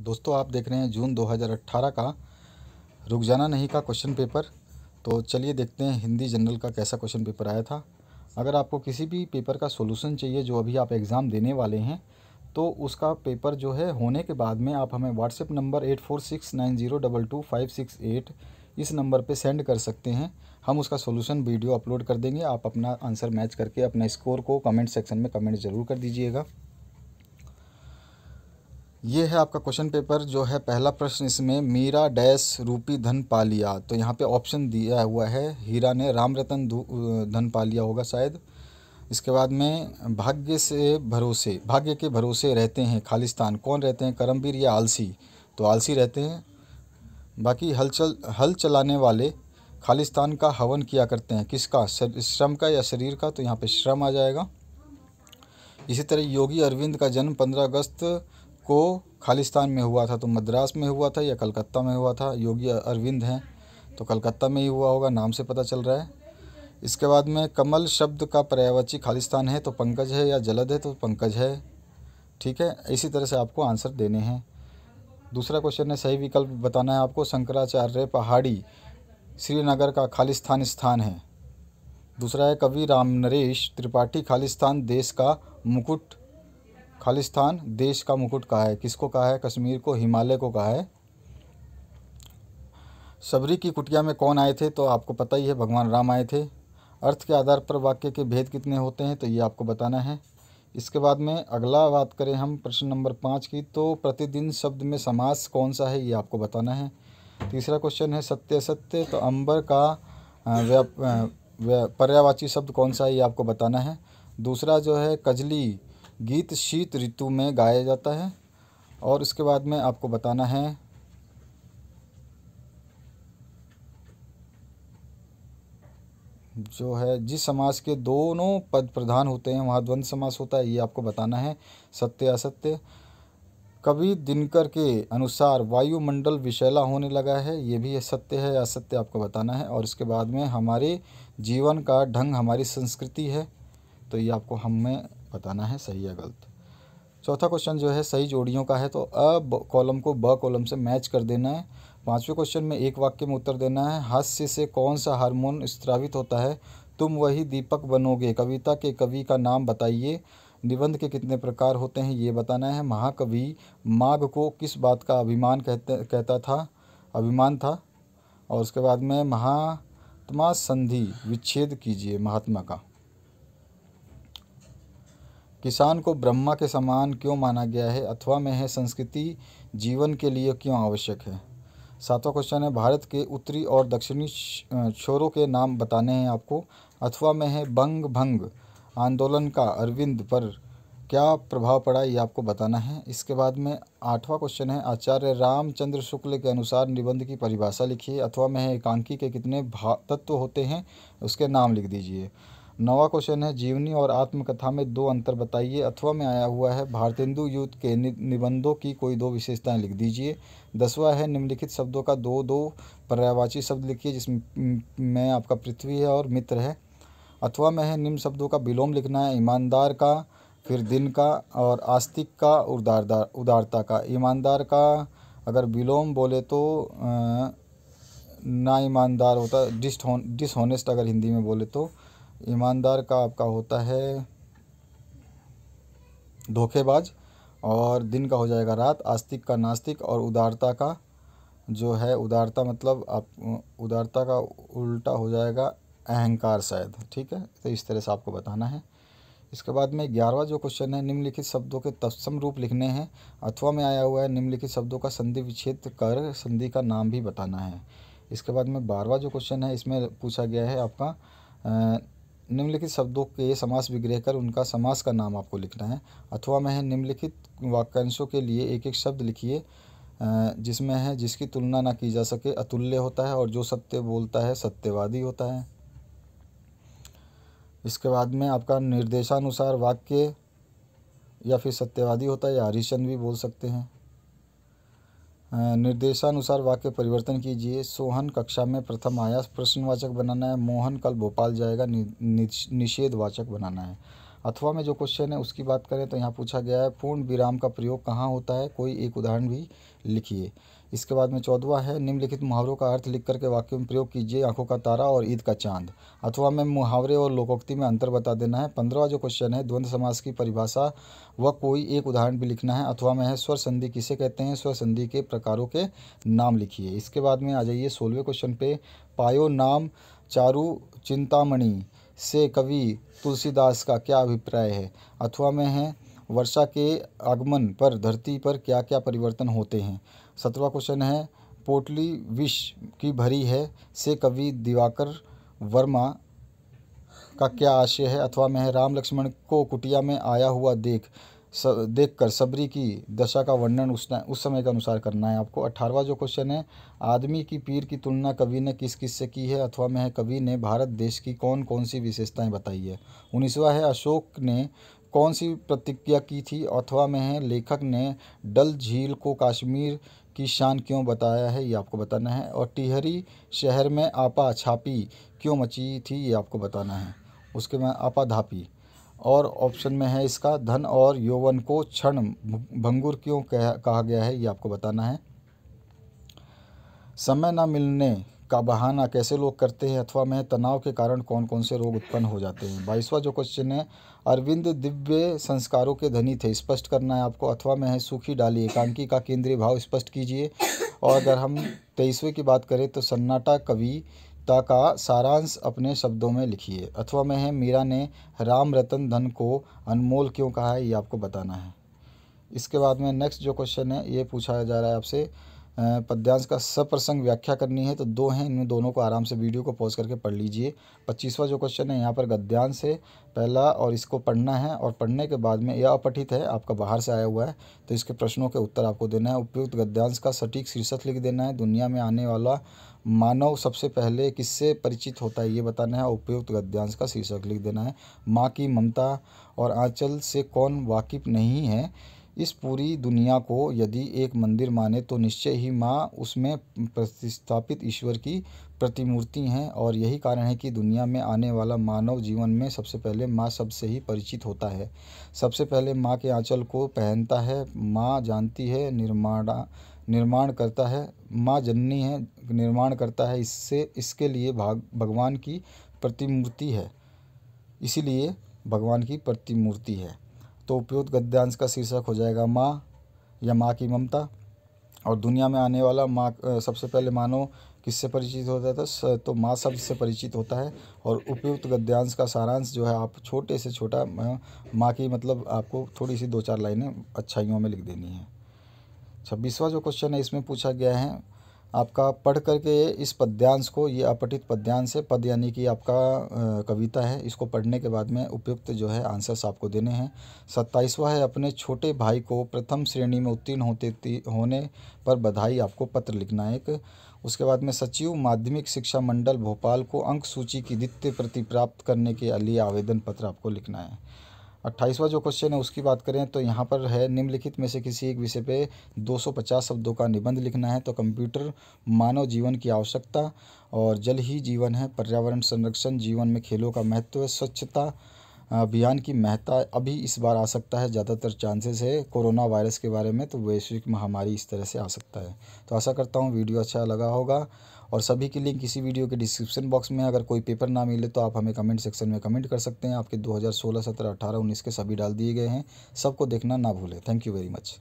दोस्तों आप देख रहे हैं जून 2018 का रुक जाना नहीं का क्वेश्चन पेपर तो चलिए देखते हैं हिंदी जनरल का कैसा क्वेश्चन पेपर आया था अगर आपको किसी भी पेपर का सोल्यूशन चाहिए जो अभी आप एग्ज़ाम देने वाले हैं तो उसका पेपर जो है होने के बाद में आप हमें WhatsApp number eight four six nine zero double two five six eight इस नंबर पे सेंड कर सकते हैं हम उसका सोल्यूशन वीडियो अपलोड कर देंगे आप अपना आंसर मैच करके अपना स्कोर को कमेंट सेक्शन में कमेंट ज़रूर कर दीजिएगा ये है आपका क्वेश्चन पेपर जो है पहला प्रश्न इसमें मीरा डैश रूपी धन पालिया तो यहाँ पे ऑप्शन दिया हुआ है हीरा ने राम रतन धन पालिया होगा शायद इसके बाद में भाग्य से भरोसे भाग्य के भरोसे रहते हैं खालिस्तान कौन रहते हैं करमवीर या आलसी तो आलसी रहते हैं बाकी हलचल हल चलाने वाले खालिस्तान का हवन किया करते हैं किसका श्रम का या शरीर का तो यहाँ पे श्रम आ जाएगा इसी तरह योगी अरविंद का जन्म 15 अगस्त को खालिस्तान में हुआ था तो मद्रास में हुआ था या कलकत्ता में हुआ था योगी अरविंद हैं तो कलकत्ता में ही हुआ होगा नाम से पता चल रहा है इसके बाद में कमल शब्द का पर्यावाची खालिस्तान है तो पंकज है या जलद है तो पंकज है ठीक है इसी तरह से आपको आंसर देने हैं दूसरा क्वेश्चन है सही विकल्प बताना है आपको शंकराचार्य पहाड़ी श्रीनगर का खालिस्तान स्थान है दूसरा है कवि राम नरेश त्रिपाठी खालिस्तान देश का मुकुट खालिस्तान देश का मुकुट कहा है किसको कहा है कश्मीर को हिमालय को कहा है सबरी की कुटिया में कौन आए थे तो आपको पता ही है भगवान राम आए थे अर्थ के आधार पर वाक्य के भेद कितने होते हैं तो ये आपको बताना है इसके बाद में अगला बात करें हम प्रश्न नंबर पाँच की तो प्रतिदिन शब्द में समास कौन सा है ये आपको बताना है तीसरा क्वेश्चन है सत्य सत्य तो अंबर का पर्यावाची शब्द कौन सा है ये आपको बताना है दूसरा जो है कजली गीत शीत ऋतु में गाया जाता है और उसके बाद में आपको बताना है जो है जिस समाज के दोनों पद प्रधान होते हैं वहाँ द्वंद्व समास होता है ये आपको बताना है सत्य असत्य कवि दिनकर के अनुसार वायुमंडल विषैला होने लगा है ये भी सत्य है असत्य आपको बताना है और इसके बाद में हमारे जीवन का ढंग हमारी संस्कृति है तो ये आपको हमें बताना है सही या गलत चौथा क्वेश्चन जो है सही जोड़ियों का है तो अ कॉलम को ब कॉलम से मैच कर देना है पांचवें क्वेश्चन में एक वाक्य में उत्तर देना है हास्य से कौन सा हार्मोन स्त्रावित होता है तुम वही दीपक बनोगे कविता के कवि का नाम बताइए निबंध के कितने प्रकार होते हैं ये बताना है महाकवि माघ को किस बात का अभिमान कहते कहता था अभिमान था और उसके बाद में महात्मा संधि विच्छेद कीजिए महात्मा का किसान को ब्रह्मा के समान क्यों माना गया है अथवा में है संस्कृति जीवन के लिए क्यों आवश्यक है सातवां क्वेश्चन है भारत के उत्तरी और दक्षिणी छोरों के नाम बताने हैं आपको अथवा में है बंग भंग आंदोलन का अरविंद पर क्या प्रभाव पड़ा ये आपको बताना है इसके बाद में आठवां क्वेश्चन है आचार्य रामचंद्र शुक्ल के अनुसार निबंध की परिभाषा लिखिए अथवा में है एकांकी के कितने भा तत्व होते हैं उसके नाम लिख दीजिए नवा क्वेश्चन है जीवनी और आत्मकथा में दो अंतर बताइए अथवा में आया हुआ है भारतेंदु युद्ध के निबंधों की कोई दो विशेषताएं लिख दीजिए दसवा है निम्नलिखित शब्दों का दो दो पर्यावाची शब्द लिखिए जिसमें आपका पृथ्वी है और मित्र है अथवा में है निम्न शब्दों का विलोम लिखना है ईमानदार का फिर दिन का और आस्तिक का उदारदार उदारता का ईमानदार का अगर विलोम बोले तो ना ईमानदार होता डिस्ट हो डिसहोनेस्ट अगर हिंदी में बोले तो ईमानदार का आपका होता है धोखेबाज और दिन का हो जाएगा रात आस्तिक का नास्तिक और उदारता का जो है उदारता मतलब आप उदारता का उल्टा हो जाएगा अहंकार शायद ठीक है तो इस तरह से आपको बताना है इसके बाद में ग्यारहवा जो क्वेश्चन है निम्नलिखित शब्दों के तत्सम रूप लिखने हैं अथवा में आया हुआ है निम्नलिखित शब्दों का संधि विच्छेद कर संधि का नाम भी बताना है इसके बाद में बारहवा जो क्वेश्चन है इसमें पूछा गया है आपका निम्नलिखित शब्दों के समास विग्रह कर उनका समास का नाम आपको लिखना है अथवा में है निम्नलिखित वाक्यांशों के लिए एक एक शब्द लिखिए जिसमें है जिसकी तुलना ना की जा सके अतुल्य होता है और जो सत्य बोलता है सत्यवादी होता है इसके बाद में आपका निर्देशानुसार वाक्य या फिर सत्यवादी होता है या हरिशन भी बोल सकते हैं निर्देशानुसार वाक्य परिवर्तन कीजिए सोहन कक्षा में प्रथम आया प्रश्नवाचक बनाना है मोहन कल भोपाल जाएगा नि, नि, निषेधवाचक बनाना है अथवा में जो क्वेश्चन है उसकी बात करें तो यहाँ पूछा गया है पूर्ण विराम का प्रयोग कहाँ होता है कोई एक उदाहरण भी लिखिए इसके बाद में चौदवा है निम्नलिखित मुहावरों का अर्थ लिख करके वाक्य में प्रयोग कीजिए आंखों का तारा और ईद का चांद अथवा में मुहावरे और लोकोक्ति में अंतर बता देना है पंद्रहवा जो क्वेश्चन है द्वंद्व समाज की परिभाषा व कोई एक उदाहरण भी लिखना है अथवा में है स्वर संधि किसे कहते हैं स्वर संधि के प्रकारों के नाम लिखिए इसके बाद में आ जाइए सोलहवें क्वेश्चन पे पायो नाम चारू चिंतामणि से कवि तुलसीदास का क्या अभिप्राय है अथवा में है वर्षा के आगमन पर धरती पर क्या क्या परिवर्तन होते हैं सत्रवा क्वेश्चन है पोटली विष की भरी है से कवि दिवाकर वर्मा का क्या आशय है अथवा मैं राम लक्ष्मण को कुटिया में आया हुआ देख स, देख कर सबरी की दशा का वर्णन उसने उस समय के अनुसार करना है आपको अठारवा जो क्वेश्चन है आदमी की पीर की तुलना कवि ने किस किस से की है अथवा में कवि ने भारत देश की कौन कौन सी विशेषताएं बताई है उन्नीसवा है अशोक ने कौन सी प्रतिक्रिया की थी अथवा में लेखक ने डल झील को कश्मीर की शान क्यों बताया है ये आपको बताना है और टिहरी शहर में आपा छापी क्यों मची थी ये आपको बताना है उसके में आपा धापी और ऑप्शन में है इसका धन और यौवन को क्षण भंगुर क्यों कह, कहा गया है ये आपको बताना है समय ना मिलने का बहाना कैसे लोग करते हैं अथवा में तनाव के कारण कौन कौन से रोग उत्पन्न हो जाते हैं बाईसवा जो क्वेश्चन है अरविंद दिव्य संस्कारों के धनी थे स्पष्ट करना है आपको अथवा में है सूखी डाली एकांकी का केंद्रीय भाव स्पष्ट कीजिए और अगर हम तेईसवें की बात करें तो सन्नाटा कवि ता का सारांश अपने शब्दों में लिखिए अथवा में है मीरा ने राम रतन धन को अनमोल क्यों कहा है ये आपको बताना है इसके बाद में नेक्स्ट जो क्वेश्चन है ये पूछा जा रहा है आपसे पद्यांश का सप्रसंग व्याख्या करनी है तो दो हैं इनमें दोनों को आराम से वीडियो को पॉज करके पढ़ लीजिए पच्चीसवा जो क्वेश्चन है यहाँ पर गद्यांश है पहला और इसको पढ़ना है और पढ़ने के बाद में यह अपठित है आपका बाहर से आया हुआ है तो इसके प्रश्नों के उत्तर आपको देना है उपयुक्त गद्यांश का सटीक शीर्षक लिख देना है दुनिया में आने वाला मानव सबसे पहले किससे परिचित होता है ये बताना है उपयुक्त गद्यांश का शीर्षक लिख देना है माँ की ममता और आंचल से कौन वाकिफ नहीं है इस पूरी दुनिया को यदि एक मंदिर माने तो निश्चय ही माँ उसमें प्रतिस्थापित ईश्वर की प्रतिमूर्ति हैं और यही कारण है कि दुनिया में आने वाला मानव जीवन में सबसे पहले माँ सबसे ही परिचित होता है सबसे पहले माँ के आंचल को पहनता है माँ जानती है निर्माणा निर्माण करता है माँ जननी है निर्माण करता है इससे इसके लिए भाग भगवान की प्रतिमूर्ति है इसीलिए भगवान की प्रतिमूर्ति है तो उपयुक्त गद्यांश का शीर्षक हो जाएगा माँ या माँ की ममता और दुनिया में आने वाला माँ सबसे पहले मानो किससे परिचित होता था तो, तो माँ शब्द से परिचित होता है और उपयुक्त गद्यांश का सारांश जो है आप छोटे से छोटा माँ की मतलब आपको थोड़ी सी दो चार लाइनें अच्छाइयों में लिख देनी है छब्बीसवा जो क्वेश्चन है इसमें पूछा गया है आपका पढ़ करके इस पद्यांश को ये अपठित पद्यांश है पद यानी कि आपका कविता है इसको पढ़ने के बाद में उपयुक्त जो है आंसर्स आपको देने हैं सत्ताईसवा है अपने छोटे भाई को प्रथम श्रेणी में उत्तीर्ण होते होने पर बधाई आपको पत्र लिखना है एक उसके बाद में सचिव माध्यमिक शिक्षा मंडल भोपाल को अंक सूची की द्वितीय प्रति प्राप्त करने के लिए आवेदन पत्र आपको लिखना है अट्ठाईसवा जो क्वेश्चन है उसकी बात करें तो यहाँ पर है निम्नलिखित में से किसी एक विषय पे 250 शब्दों का निबंध लिखना है तो कंप्यूटर मानव जीवन की आवश्यकता और जल ही जीवन है पर्यावरण संरक्षण जीवन में खेलों का महत्व स्वच्छता अभियान की महता अभी इस बार आ सकता है ज़्यादातर चांसेस है कोरोना वायरस के बारे में तो वैश्विक महामारी इस तरह से आ सकता है तो आशा करता हूँ वीडियो अच्छा लगा होगा और सभी के लिंक इसी वीडियो के डिस्क्रिप्शन बॉक्स में अगर कोई पेपर ना मिले तो आप हमें कमेंट सेक्शन में कमेंट कर सकते हैं आपके 2016, 17, 18, 19 के सभी डाल दिए गए हैं सबको देखना ना भूलें थैंक यू वेरी मच